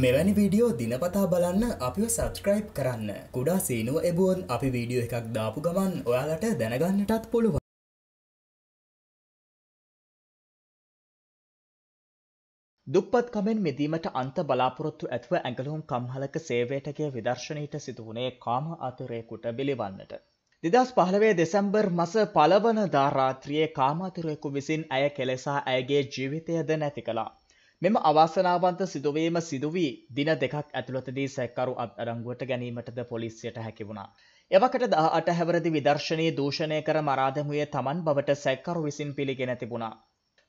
මෙවැනි වීඩියෝ දිනපතා බලන්න අපිව සබස්ක්‍රයිබ් කරන්න කුඩා සීනුව එබුවන් අපි වීඩියෝ එකක් දාපු ගමන් ඔයාලට දැනගන්නටත් පුළුවන් දුප්පත් කමෙන් මෙදීමට අන්ත බලාපොරොත්තු ඇතුව ඇඟලුම් කම්හලක සේවයටගේ විදර්ශනීට සිදුවනේ කාම අතරයකුට බිලිවන්නට. දෙදස් පහළවේ දෙසැම්බර් මස පලවන ධාරාත්‍රියයේ කාමාතරයෙකු විසින් ඇය කෙලෙසා ඇයගේ ජීවිතයද නැති කලා. මෙම අවාසනාවන්ත සිදුවීම සිදුවී දින දෙකක් ඇතුළතදී සැකරු අත් අඩංගුවට ගැනීමටද පොලිසියට හැකිවුණා. එවකට දහ අට හැවරදි විදර්ශනයේ දූෂණය කර මරාදමුයේ තමන් බවට සැක්කරු විසින් පිළිගෙන තිබුණා.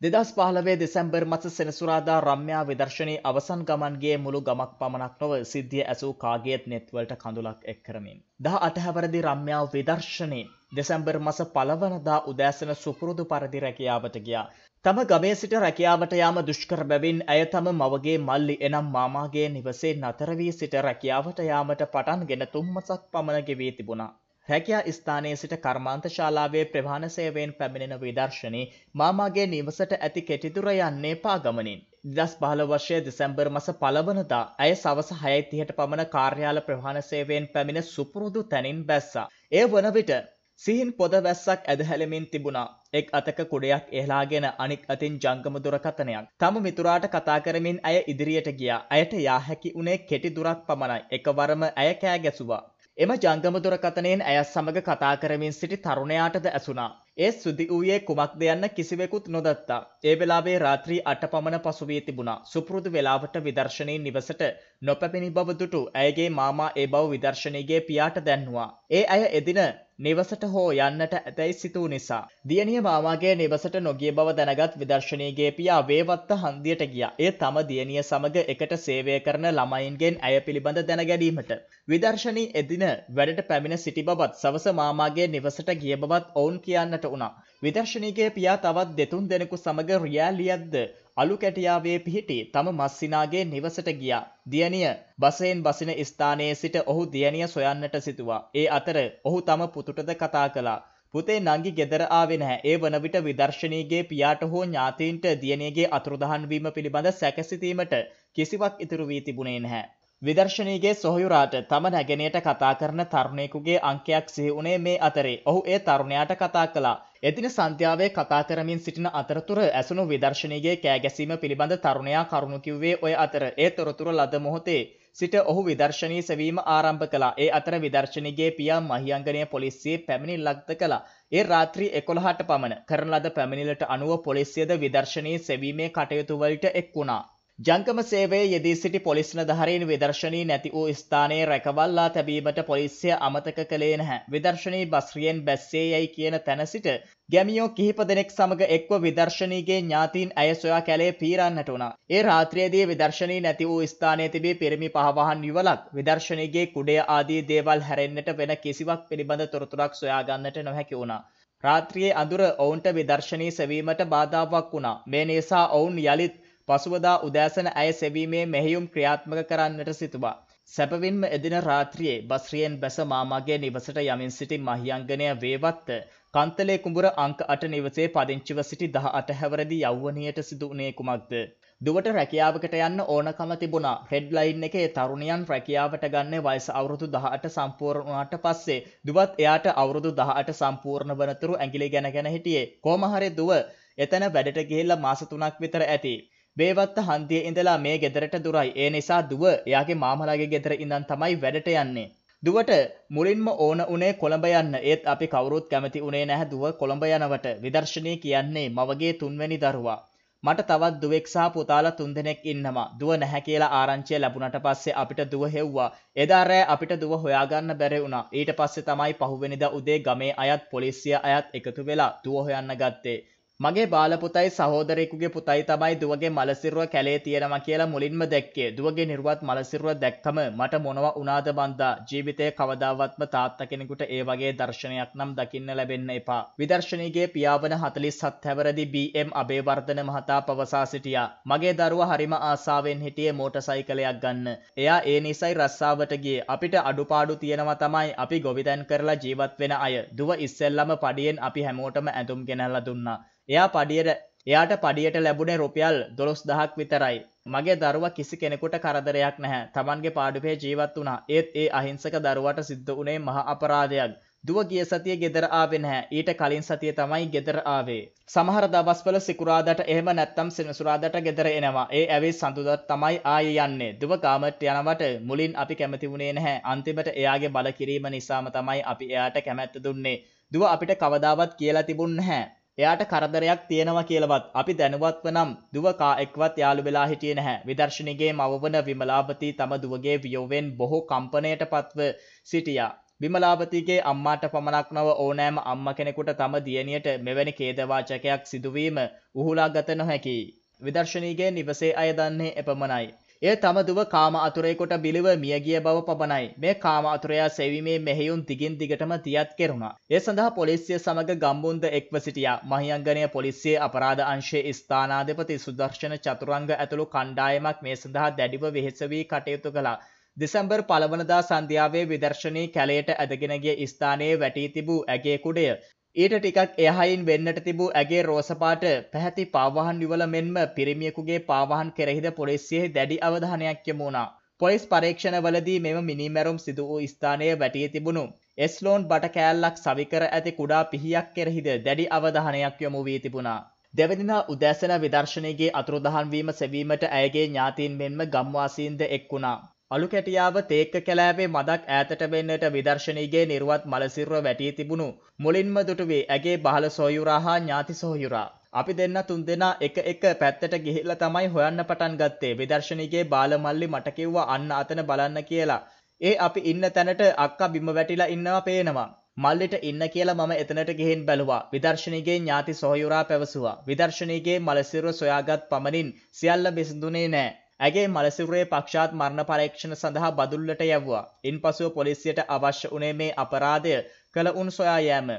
දෙදස් පහලවේ දෙසැම්බර් මස සෙනසුරාදා රම්්‍යා විදර්ශනය අවසන් ගමන්ගේ මුළු ගමක් පමණක් නොව සිද්ධිය ඇසූ කාගේත් නෙත්වලට කඳුලක් එක් කරමින්. දහ අටහැවරදි රම්්‍යාව විදර්ශනය දෙසැම්බර් මස පලවනදා උදෑසන සුපුරුදු පරදි රැකියාවට ගියා. තම ගමේ සිට රැකියාවට යාම දුෂ්කර බැවින් ඇය තම මවගේ මල්ලි එනම් මාමාගේ නිවසේ නතරවී සිට රැකියාවට යාමට පටන් ගෙන තුම්මසක් පමණගෙවී තිබුණා. රැකියා ස්ථානයේ සිට කර්මාන්ත ශාලාවේ ප්‍රධාන සේවයෙන් පැමිණෙන විදර්ශනී මාමාගේ නිවසට ඇති කෙටිදුර යන්නේ පාගමනින්. දෙදස් පහළ වර්ෂයේ දෙසැම්බර් මස පළවනදා ඇය සවස හයයි තිහට පමණ කාර්යාල ප්‍රධාන සේවයෙන් පැමිණ සුපුරුදු තැනින් බැස්සා. ඒ වන විට සිහින් පොද වැස්සක් ඇදහැලමින් තිබුණා එක් අතක කුඩයක් එහලාගෙන අනික් අතින් ජංගම දුරකතනයක් තම මිතුරාට කතා කරමින් ඇය ඉදිරියට ගියා ඇයට යාහැකි උනේ කෙටි දුරක් පමණයි එකවරම ඇය කෑ ගැසුවා එම ජංගම දුරකථනයෙන් ඇය සමග කතා කරමින් සිටි තරුණයාටද ඇසුනා. ඒ සුදි වූයේ කුමක්ද යන්න කිසිවෙකුත් නොදත්තා. ඒ වෙලාවේ රාත්‍රී අට පමණ පසුවී තිබුණා. සුපුරුදු වෙලාවට විදර්ශනයේ නිවසට නොපැමිණි බව දුටු ඇයගේ මාමා ඒ බව විදර්ශනයගේ පියාට දැන්නවා. ඒ අය එදින නිවසට හෝ යන්නට ඇතැයි සිතූ නිසා. දියණිය මාමාගේ නිවසට නොගිය බව දැනගත් විදර්ශනීගේ පියා වේවත්ත හන්දියට ගියා. එය තම දියණිය සමග එකට සේවය කරන ළමයින්ගෙන් ඇය පිළිබඳ දැන ගැනීමට. විදර්ශනී එදින වැඩට පැමිණ සිටි බවත් සවස මාමාගේ නිවසට ගිය බවත් ඔවුන් කියන්නට වුණා. විදර්ශනීගේ පියා තවත් දෙතුන් දෙනෙකු සමග රියෑලියද්ද අලු කැටියාවේ පිහිටි තම මස්සිනාගේ නිවසට ගියා. දියණිය බසයෙන් බසින ස්ථානයේ සිට ඔහු දියණිය සොයන්නට සිතුවා. ඒ අතර ඔහු තම පුතුටද කතා කළා. පුතේ නංගි ගෙදර ආවේ නැහැ. ඒ වන විට විදර්ශනීගේ පියාට හෝ ඥාතීන්ට දියණියගේ අතුරුදහන් වීම පිළිබඳ සැකසිතීමට කිසිවක් ඉතුරු වී තිබුණේ නැහැ. විදර්ශනීගේ සොහයුරාට තම නැගෙනයට කතා කරන තරුණයෙකුගේ අංකයක් සිහි වුණේ මේ අතරේ ඔහු ඒ තරුණයාට කතා කළා එදින සන්ධ්‍යාවේ කතා කරමින් සිටින අතරතුර ඇසුණු විදර්ශනීගේ කෑගැසීම පිළිබඳ තරුණයා කරුණු කිව්වේ ඔය අතර ඒ තොරතුරු ලද මොහොතේ සිට ඔහු විදර්ශනී සෙවීම ආරම්භ කළා. ඒ අතර විදර්ශනීගේ පියා මහියංගනය පොලිසියේ පැමිණිල්ලක්ද කළා. ඒ රාත්‍රී 11ට පමණ කරන ලද පැමිණිල්ලට අනුව පොලිසියද විදර්ශනී සෙවීමේ කටයුතු වලට එක් වුණා. ජංගම සේවේ යෙදී සිටි පොලිස් නිලධාරීන් විදර්ශනී නැති වූ ස්ථානයේ රැකවල්ලා තැබීමට පොලිසිය අමතක කළේ නැහැ. විදර්ශනී බස්රියෙන් බැස්සේ යයි කියන තැන සිට ගැමියෝ කිහිප දෙනෙක් සමග එක්ව විදර්ශනීගේ ඥාතීන් ඇය සොයා කැලේ පීරන්නට වුණා. ඒ රාත්‍රියේදී විදර්ශනී නැති වූ ස්ථානයේ තිබී පිරිමි පහවහන් විවලක් විදර්ශනීගේ කුඩය ආදී දේවල් හැරෙන්නට වෙන කිසිවක් පිළිබඳ තොරතුරක් සොයා ගන්නට නොහැකි වුණා. රාත්‍රියේ අඳුර ඔවුන්ට විදර්ශනී සෙවීමට බාධාවක් වුණා. මේ නිසා ඔවුන් යලිත් පසුවදා උදෑසන ඇය සෙවීමේ මෙහෙයුම් ක්‍රියාත්මක කරන්නට සිතුවා. සැපවින්ම එදින රාත්‍රියේ බස්රියෙන් බැස මාමාගේ නිවසට යමින් සිටි මහියංගනය වේවත්ත කන්තලේ කුඹුර අංක අට නිවසේ පදිංචිව සිටි දහ අට හැවරදි යෞවනයට සිදුවනේ කුමක්ද. දුවට රැකියාවකට යන්න ඕනකම තිබුණා හෙඩ්ලයින් එකේ තරුණියන් රැකියාවට ගන්න වයස අවුරුදු දහට සම්පූර්ණ වුණාට පස්සේ දුවත් එයාට අවුරුදු දහට සම්පූර්ණ වනතුරු ඇඟිලි ගැනගෙන හිටියේ කොමහරි දුව එතන වැඩට ගිහිල්ලා මාස තුනක් විතර ඇති. බේවත්ත හන්දිය ඉඳලා මේ ගෙදරට දුරයි ඒ නිසා දුව එයාගේ මාමලාගේ ගෙදර ඉඳන් තමයි වැඩට යන්නේ. දුවට මුලින්ම ඕන උනේ කොළඹ යන්න ඒත් අපි කවුරුත් කැමති උනේ නැහැ දුව කොළඹ යනවට විදර්ශනී කියන්නේ මවගේ තුන්වැනි දරුවා. මට තවත් දුවෙක් සහ පුතාලා තුන්දෙනෙක් ඉන්නවා. දුව නැහැ කියලා ආරංචිය ලැබුණට පස්සේ අපිට දුව හෙව්වා. එදා රෑ අපිට දුව හොයාගන්න බැරි වුණා. ඊට පස්සේ තමයි පහුවෙනිදා උදේ ගමේ අයත් පොලිසිය අයත් එකතු වෙලා දුව හොයන්න ගත්තේ. මගේ බාලපුතයි සහෝදරෙකුගේ පුතයි තමයි දුවගේ මලසිරුව කැලේ තියෙනවා කියලා මුලින්ම දැක්කේ. දුවගේ නිර්වත් මලසිරුව දැක්කම මට මොනවා වුණාද බන්දා? ජීවිතේ කවදාවත්ම තාත්තා කෙනෙකුට ඒ වගේ දර්ශනයක් නම් දකින්න ලැබෙන්න එපා. විදර්ශනීගේ පියාඹන 47 හැවරදී BM අබේවර්ධන මහතා පවසා සිටියා. මගේ දරුවා හරිම ආසාවෙන් හිටියේ මෝටර් සයිකලයක් ගන්න. එයා ඒ නිසයි රස්සාවට ගියේ. අපිට අඩුපාඩු තියෙනවා තමයි අපි ගොවිතැන් කරලා ජීවත් වෙන අය. දුව ඉස්සෙල්ලම පඩියෙන් අපි හැමෝටම ඇඳුම් ගෙනල්ලා දුන්නා. එයා පඩියට එයාට පඩියට ලැබුණේ රුපියල් දොළොස් දහක් විතරයි. මගේ දරුව කිසි කෙනෙකුට කරදරයක් නැහැ. තමන්ගේ පාඩුවේ ජීවත් වුණා. ඒත් ඒ අහිංසක දරුවට සිද්ධ වුණේ මහ අපරාධයක්. දුව ගිය සතියේ ගෙදර ආවේ නැහැ. ඊට කලින් සතියේ තමයි ගෙදර ආවේ. සමහර දවස්වල සිකුරාදට එහෙම නැත්තම් සෙනසුරාදට ගෙදර එනවා. ඒ ඇවිත් සඳුදා තමයි ආයේ යන්නේ. දුව ගාමට යනවට මුලින් අපි කැමති වුණේ නැහැ. අන්තිමට එයාගේ බලකිරීම නිසාම තමයි අපි එයාට කැමැත්ත දුන්නේ. දුව අපිට කවදාවත් කියලා තිබුණ නැහැ. එයාට කරදරයක් තියෙනවා කියලාවත් අපි දැනුවත්ව නම් දුව කා එක්වත් යාළු වෙලා හිටියේ නැහැ. විදර්ශනීගේ මවවන විමලාපති තම දුවගේ වියෝවෙන් බොහෝ කම්පනයට පත්ව සිටියා. විමලාපතිගේ අම්මාට පමණක් නොව ඕනෑම අම්ම කෙනෙකුට තම දියණියට මෙවැනි ඛේදවාචකයක් සිදුවීම උහුලාගත නොහැකි. විදර්ශනීගේ නිවසේ අය දන්නේ එපමණයි. එය තම දුව කාම අතුරේකොට බිලිව මියගිය බව පබණයි. මේ කාම අතුරයා සෙවීමේ මෙහෙයුම් දිගින් දිගටම දියත් කෙරුණා. ඒ සඳහා පොලිසිය සමග ගම්බුන්ද එක්ව සිටියා. මහියංගනය පොලිසියේ අපරාධ අංශයේ ස්ථානාධිපති සුදර්ශන චතුරංග ඇතුළු කණ්ඩායමක් මේ සඳහා දැඩිව වෙහෙස වී කටයුතු කළා. දෙසැම්බර් පළවනදා සන්ධ්‍යාවේ විදර්ශනී කැලයට ඇදගෙනගේ ස්ථානයේ වැටී තිබූ ඇගේ කුඩය ඊට ටිකක් එහයින් වෙන්නට තිබූ ඇගේ රෝසපාට පැහැති පාවාහන් යුවල මෙන්ම පිරිමියෙකුගේ පාවාහන් කෙරෙහිද පොලිසියෙහි දැඩි අවධානයක් යමුණා. පොයිස් පරීක්ෂණවලදී මෙම මිනිමැරුම් සිදු වූ ස්ථානය වැටිය තිබුණු. එස්ලෝන් බට කෑල්ලක් සවිකර ඇති කුඩා පිහියක් කෙරෙහිද දැඩි අවධානයක් යොමු වී තිබුණා. දෙවදිනා උදෑසන විදර්ශනයගේ අතුරුදහන්වීම සැවීමට ඇයගේ ඥාතීන් මෙන්ම ගම්වාසීන්ද එක් වුණා. අලු කැටියාව තේක්ක කැලෑවේ මදක් ඈතට වෙන්නට විදර්ශනීගේ නිර්වත් මලසිරුව වැටී තිබුණු මුලින්ම දුටුවේ ඇගේ බහල සොයුරා හා ඥාති සොයුරා. අපි දෙන්න තුන් දෙනා එක එක පැත්තට ගිහිල්ලා තමයි හොයන්න පටන් ගත්තේ. විදර්ශනීගේ බාලමල්ලි මට කිව්වා අන්න අතන බලන්න කියලා. ඒ අපි ඉන්න තැනට අක්කා බිම වැටිලා ඉන්නවා පේනවා. මල්ලිට ඉන්න කියලා මම එතනට ගිහින් බැලුවා. විදර්ශනීගේ ඥාති සොයුරා පැවසුවා. විදර්ශනීගේ මලසිරුව සොයාගත් පමණින් සියල්ල විසඳුනේ නෑ. ඇගේ මලසිවරේ පක්ෂාත් මරණ පරීක්ෂණ සඳහා බදුල්ලට යැව්වා. ඉන් පසුව පොලිසියට අවශ්‍ය වනේ මේ අපරාධය කළ උන් සොයා යෑම.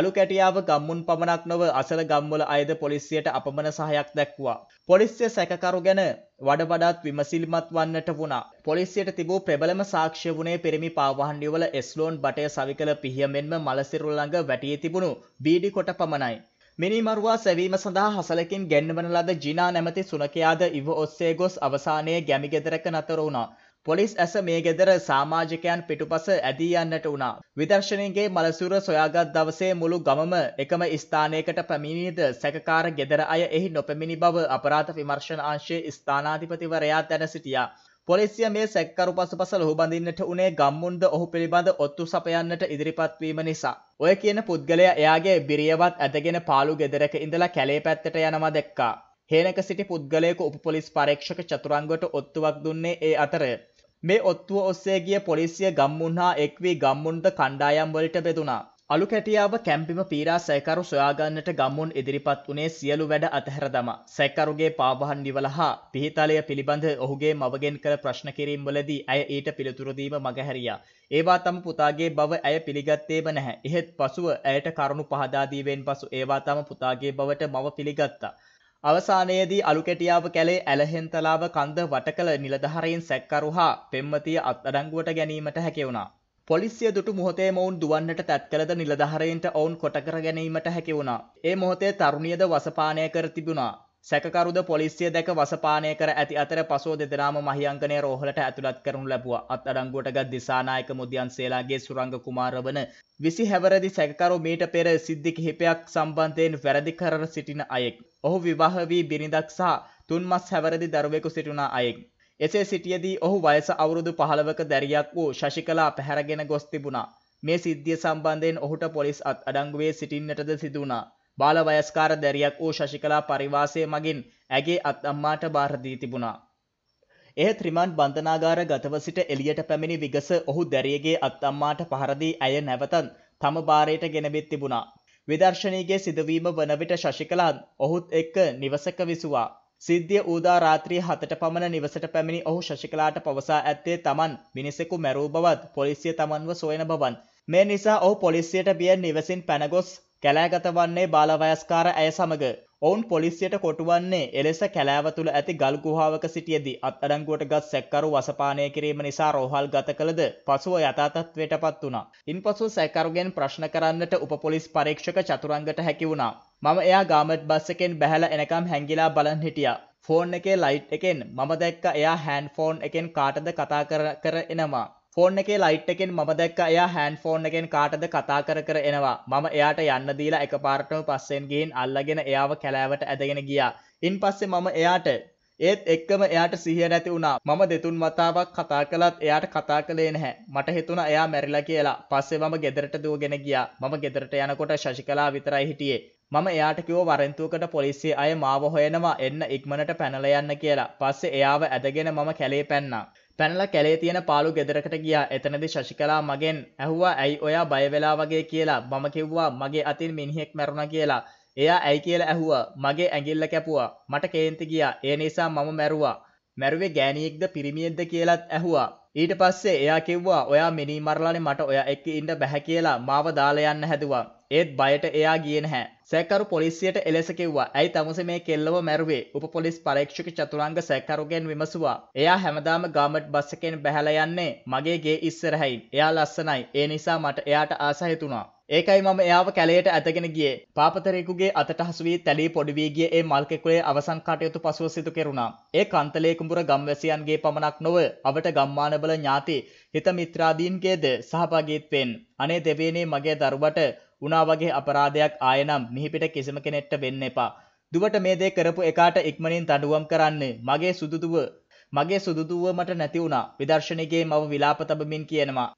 අලු කැටියාව ගම්මුන් පමණක් නොව අසල ගම්වල අයද පොලිසියට අපමණ සහයක් දැක්වා. පොලිසිය සැකකරු ගැන වඩ වඩාත් විමසිල්මත් වන්නට වුණා. පොලිසියට තිබූ ප්‍රබලම සාක්ෂ්‍ය වුණේ පිරිමි පාවහන්ඩියවල එස්ලෝන් බටය සවිකල පිහියමෙන්ම මලසිරුල්ළඟ වැටිය තිබුණු බීඩි කොට පමණයි. මිනිමරුවා සැවීම සඳහා හසලකින් ගැන්වන ලද ජිනා නැමති සුනකයාද ඉව ඔස්සේ ගොස් අවසානයේ ගැමිගෙදරක නතර වුණා. පොලිස් ඇස මේ ගෙදර සාමාජිකයන් පිටුපස ඇදී යන්නට වුණා. විදර්ශනයගේ මලසුර සොයාගත් දවසේ මුළු ගමම එකම ස්ථානයකට පැමිණිද සැකකාර ගෙදර අය එහි නොපැමිණි බව අපරාධ විමර්ශන අංශයේ ස්ථානාධිපතිවරයා දැන සිටියා. පොලිසිය මේ සැක්කරු පසුපස ලොහුබඳින්නට උනේ ගම්මුන්ද ඔහු පිළිබඳ ඔත්තු සපයන්නට ඉදිරිපත් වීම නිසා. ඔය කියන පුද්ගලයා එයාගේ බිරියවත් ඇදගෙන පාළු ගෙදරක ඉඳලා කැලේ පැත්තට යනවා දැක්කා. හේනක සිටි පුද්ගලයෙකු උපපොලිස් පරීක්ෂක චතුරංගට ඔත්තුවක් දුන්නේ ඒ අතර මේ ඔත්තුව ඔස්සේ ගිය පොලිසිය ගම්මුන් හා එක්වී ගම්මුන්ද කණ්ඩායම් වලට බෙදුණා. අලු කැටියාව කැම්පිම පීරා සැකරු සොයාගන්නට ගම්මුන් ඉදිරිපත් වනේ සියලු වැඩ අතහැර දම සැකරුගේ පාබහන් නිවල හා පිහිතලය පිළිබඳ ඔහුගේ මවගෙන් කළ ප්‍රශ්න කිරීම් වලදී ඇය ඊට පිළිතුරදීම මගහැරියා. ඒවා තම පුතාගේ බව ඇය පිළිගත්තේම නැහැ. එහෙත් පසුව ඇයට කරුණු පහදාදීවෙන් පසු ඒවා තම පුතාගේ බවට මව පිළිගත්තා. අවසානයේදී අලුකැටියාව කැලේ ඇලහෙන්තලාව කන්ද වටකළ නිලධහරයෙන් සැක්කරු හා පෙම්මතිය අත්අඩංගුවට ගැනීමට හැකිවුණා. පොලිසිය දුටු මොහොතේ මොවුන් දුවන්නට තැත්කලද නිලධහරයින්ට ඔවුන් කොටකර ගැනීමට හැකිවුණා. ඒ මොහොතේ තරුණියද වසපානය කර තිබුණා. සැකරුද පොලිසිය දැක වසපානය කර ඇති අතර පසෝ දෙදරාම මහියංගනය රෝහලට ඇතුළත් කරනු ලැබුව අත් අඩංගුවටගත් දිසානායක මුදයන්සේලාගේ සුරංග කුමාරවන විසි හැවරදි සැකරු මීට පෙර සිද්ධි කිහිපයක් සම්බන්ධයෙන් වැරදි කරන සිටින අයෙක්. ඔහු විවාහ වී බිරිඳක් සහ තුන්මස් හැවරදි දරුවෙකු සිටුනා අයෙක්. එසේ සිටියදී ඔහු වයස අවුරුදු 15ක දැරියක් වූ ශශිකලා පැහැරගෙන ගොස් තිබුණා. මේ සිද්ධිය සම්බන්ධයෙන් ඔහුට පොලිස් අත්අඩංගුවේ සිටින්නටද සිදු වුණා. බාල වයස්කාර දැරියක් වූ ශශිකලා පරිවාසය මගින් ඇගේ අත් අම්මාට බාර දී තිබුණා. එහෙත් රිමාන්ඩ් බන්ධනාගාර ගතව සිට එළියට පැමිණි විගස ඔහු දැරියගේ අත් අම්මාට පහර දී ඇය නැවතත් තම බාරයට ගෙනවිත් තිබුණා. විදර්ශනීගේ සිදුවීම වන විට ශශිකලා ඔහුත් එක්ක නිවසක විසුවා. සිද්ධිය ඌදා රාත්‍රී හතට පමණ නිවසට පැමිණි ඔහු ශශිකලාට පවසා ඇත්තේ තමන් මිනිසෙකු මැරූ බවත් පොලිසිය තමන්ව සොයන බවන්. මේ නිසා ඔහු පොලිසියට බිය නිවසින් පැනගොස් කැලෑගත වන්නේ බාලවයස්කාර ඇය සමඟ. ඔවුන් පොලිසියට කොටුවන්නේ එලෙස කැලෑව තුළ ඇති ගල්ගුහාාවක සිටියදි අත් අඩංගුවට ගත් සැක්කරු වසපානය කිරීම නිසා රෝහල් ගත කළද පසුව යතාතත්වයට පත් වුණා. ඉන් පසු සැකරුගෙන් ප්‍රශ්න කරන්නට උපපොලිස් පරීක්ෂක චතුරංගට හැකි වුණා. මම එයා ගාමට් බස් එකෙන් බැහල එනකම් හැංගිලා බලන් හිටිය. ෆෝන් එකේ ලයිට් එකෙන් මම දැක්ක එයා හැන් ෆෝන් එකෙන් කාටද කතා කර එනවා. ෆෝන් එකේ ලයිට් එකෙන් මම දැක්ක එයා හැන් ෆෝන් එකෙන් කාටද කතා කර කර එනවා මම එයාට යන්න දීලා එක පාරටම පස්සෙන් ගිහින් අල්ලගෙන එයාව කැලෑවට ඇදගෙන ගියා. ඉන් පස්සේ මම එයාට ඒත් එක්කම එයාට සිහිය නැති වුණා මම දෙතුන් වතාවක් කතා කළත් එයාට කතා කළේ නැහැ මට හිතුණා එයා මැරිලා කියලා පස්සේ මම ගෙදරට දුවගෙන ගියා මම ගෙදරට යනකොට ශශිකලා විතරයි හිටියේ මම එයාට කිව්ව වරෙන්තුවකට පොලිසිය අය මාව හොයනවා එන්න ඉක්මනට පැනලා යන්න කියලා. පස්සේ එයාව ඇදගෙන මම කැලේ පැන්නා. පැනලා කැලේ තියෙන පාළු ගෙදරකට ගියා. එතනදී ශශිකලා මගෙන් ඇහුවා ඇයි ඔයා බය වෙලා වගේ කියලා. මම කිව්වා මගේ අතින් මිනිහෙක් මැරුණා කියලා. එයා ඇයි කියලා ඇහුවා. මගේ ඇඟිල්ල කැපුවා. මට කේන්ති ගියා. ඒ නිසා මම මැරුවා. මැරුවේ ගෑණියෙක්ද පිරිමියෙක්ද කියලාත් ඇහුවා. ඊට පස්සේ එයා කිව්වා ඔයා මිනි මරලානේ මට ඔයා එක්ක ඉන්න බැහැ කියලා මාව දාලා යන්න හැදුවා. ඒත් බයට එයා ගිය නැහැ. සැකරු පොලිසියට එලෙස කිව්වා. ඇයි තමුසේ මේ කෙල්ලව මැරුවේ? උප පොලිස් පරීක්ෂක චතුරංග සැකරුගෙන් විමසුවා. එයා හැමදාම ගාමට් බස් එකෙන් බැහැලා යන්නේ මගේ ගේ ඉස්සරහින්. එයා ලස්සනයි. ඒ නිසා මට එයාට ආස හිතුණා. ඒකයි මම එයාව කැලයට ඇතගෙන ගියේ. පාපතරයෙකුගේ අතට හසු වී තැලී පොඩි වී ගිය ඒ මල් කෙකුලේ අවසන් කටයුතු පසුව සිදු කෙරුණා. ඒ කන්තලේ කුඹුර ගම්වැසියන්ගේ පමණක් නොව, අවට ගම්මාන බල ඥාති, හිත මිත්‍රාදීන්ගේද සහභාගීත්වෙන් අනේ දෙවියනේ මගේ දරුවට උනා වගේ අපරාධයක් ආයෙනම් මිහිපිට කිසිම කෙනෙක්ට වෙන්න එපා. දුවට මේ දේ කරපු එකාට ඉක්මනින් තඩුවම් කරන්න මගේ සුදුදුව මගේ සුදුදුව මට නැති වුණා. විදර්ශනගේ මව විලාප තබමින් කියනවා.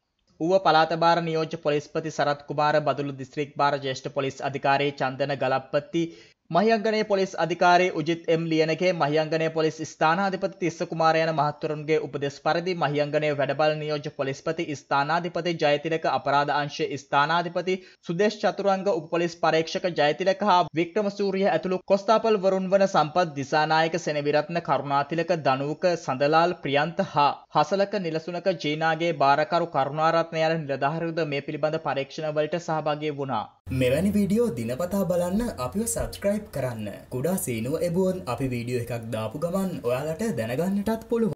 ඌව පළාත භාර නියෝජ්‍ය පොලිස්පති සරත් කුමාර බදුළු දිස්ත්‍රික් භාර ජ්‍යෙෂ්ඨ පොලිස් අධිකාරී චන්දන ගලප්පති මහියංගනේ පොලිස් අධිකාරී උජිත් එම් ලියනගේ මහියංගනේ පොලිස් ස්ථානාධිපති තිස්ස කුමාර යන මහත්වරුන්ගේ උපදෙස් පරිදි මහියංගනේ වැඩබල නියෝජ්‍ය පොලිස්පති ස්ථානාධිපති ජයතිලක අපරාධ අංශයේ ස්ථානාධිපති සුදේශ් චතුරංග උපපොලිස් පරීක්ෂක ජයතිලක හා වික්‍රමසූරිය ඇතුළු කොස්තාපල් වරුන් වන සම්පත් දිසානායක සෙනවිරත්න කරුණාතිලක දනුවක සඳලාල් ප්‍රියන්ත හා හසලක නිලසුනක ජීනාගේ බාරකරු කරුණාරත්න යන නිලධාරීද මේ පිළිබඳ පරීක්ෂණවලට සහභාගී වුණා. මෙවැනි වීඩියෝ දිනපතා බලන්න අපිව සබස්ක්‍රයිබ් සබස්ක්‍රයිබ් කරන්න කුඩා සීනුව එබුවන් අපි වීඩියෝ එකක් දාපු ගමන් ඔයාලට දැනගන්නටත් පුළුව